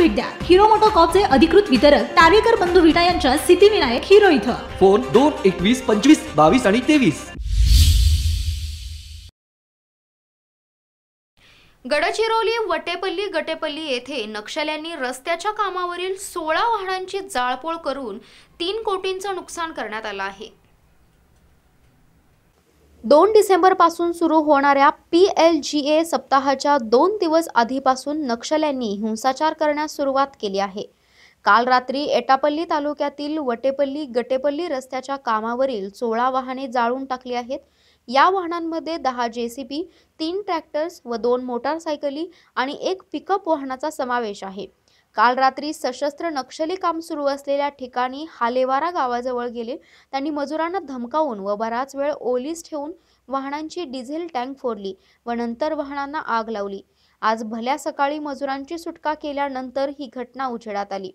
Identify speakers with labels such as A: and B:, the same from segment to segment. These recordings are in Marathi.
A: भेट द्या हिरो मोटोकॉपचे अधिकृत वितरक तारेकर बंधू विटा यांच्या सिद्धिविनायक हिरो इथं
B: फोन दोन एकवीस पंचवीस बावीस आणि तेवीस
A: गडचिरोली वटेपल्ली गटेपल्ली येथे नक्षल्यांनी रस्त्याच्या कामावरील सोळा वाहनांची जाळपोळ करून तीन कोटींचं नुकसान करण्यात आलं आहे दोन डिसेंबरपासून सुरू होणाऱ्या पी एल जी ए सप्ताहाच्या दोन दिवस आधीपासून नक्षल्यांनी हिंसाचार करण्यास सुरुवात केली आहे काल रात्री एटापल्ली तालुक्यातील वटेपल्ली गटेपल्ली रस्त्याच्या कामावरील सोळा वाहने जाळून टाकली आहेत या वाहनांमध्ये दहा जे सी बी तीन ट्रॅक्टर्स व दोन मोटारसायकली आणि एक पिकअप वाहनाचा समावेश आहे काल रात्री सशस्त्र नक्षली काम सुरू असलेल्या ठिकाणी हालेवारा गावाजवळ गेले त्यांनी मजुरांना धमकावून व बराच वेळ ओलीस ठेवून वाहनांची डिझेल टँक फोडली व नंतर वाहनांना आग लावली आज भल्या सकाळी मजुरांची सुटका केल्यानंतर ही घटना उजेडात आली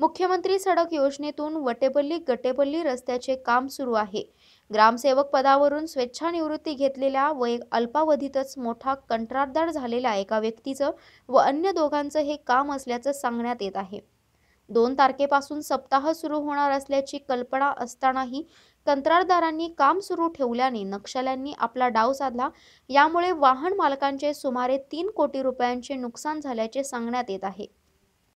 A: मुख्यमंत्री सडक योजनेतून वटेबल्ली गटेपल्ली रस्त्याचे काम सुरू आहे ग्रामसेवक पदावरून स्वेच्छानिवृत्ती घेतलेल्या व एक अल्पावधीतच मोठा कंत्राटदार झालेल्या एका व्यक्तीचं व अन्य दोघांचं हे काम असल्याचं सांगण्यात येत आहे दोन तारखेपासून सप्ताह सुरू होणार असल्याची कल्पना असतानाही कंत्राटदारांनी काम सुरू ठेवल्याने नक्षल्यांनी आपला डाव साधला यामुळे वाहन मालकांचे सुमारे तीन कोटी रुपयांचे नुकसान झाल्याचे सांगण्यात येत आहे